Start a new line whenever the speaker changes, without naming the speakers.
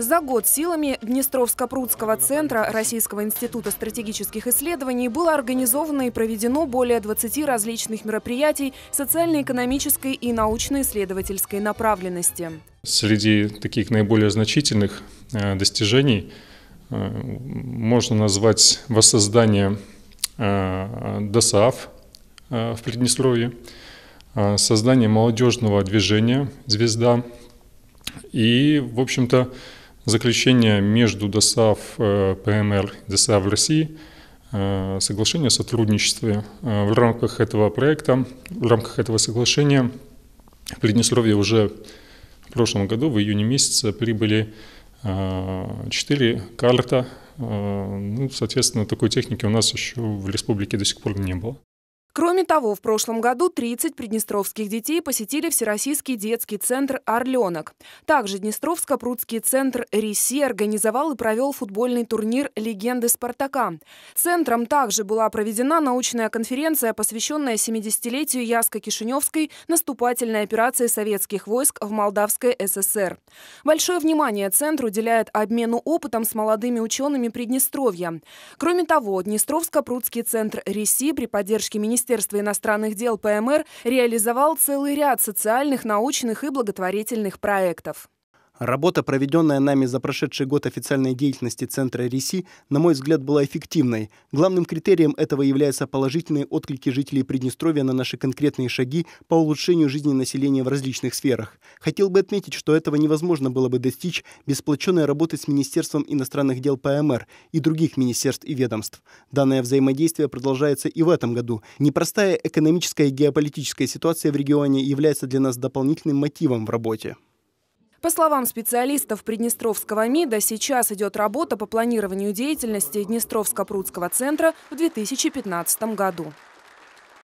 За год силами Днестровско-Прудского центра Российского института стратегических исследований было организовано и проведено более 20 различных мероприятий социально-экономической и научно-исследовательской направленности.
Среди таких наиболее значительных э, достижений э, можно назвать воссоздание э, ДОСААФ в Приднестровье, создание молодежного движения «Звезда», и, в общем-то, заключение между ДОСАВ э, ПМР и ДОСАВ России э, соглашение о сотрудничестве. Э, в рамках этого проекта, в рамках этого соглашения в Приднестровье уже в прошлом году, в июне месяце, прибыли 4 карта. Ну, соответственно, такой техники у нас еще в республике до сих пор не было.
Кроме того, в прошлом году 30 приднестровских детей посетили Всероссийский детский центр «Орленок». Также Днестровско-прудский центр «Риси» организовал и провел футбольный турнир «Легенды Спартака». Центром также была проведена научная конференция, посвященная 70-летию Яско-Кишиневской наступательной операции советских войск в Молдавской ССР. Большое внимание центр уделяет обмену опытом с молодыми учеными Приднестровья. Кроме того, Днестровско-прудский центр «Риси» при поддержке Министерства Министерства иностранных дел ПМР реализовал целый ряд социальных, научных и благотворительных проектов.
Работа, проведенная нами за прошедший год официальной деятельности Центра РИСИ, на мой взгляд, была эффективной. Главным критерием этого являются положительные отклики жителей Приднестровья на наши конкретные шаги по улучшению жизни населения в различных сферах. Хотел бы отметить, что этого невозможно было бы достичь без сплоченной работы с Министерством иностранных дел ПМР и других министерств и ведомств. Данное взаимодействие продолжается и в этом году. Непростая экономическая и геополитическая ситуация в регионе является для нас дополнительным мотивом в работе.
По словам специалистов Приднестровского МИДа, сейчас идет работа по планированию деятельности Днестровско-Прудского центра в 2015 году.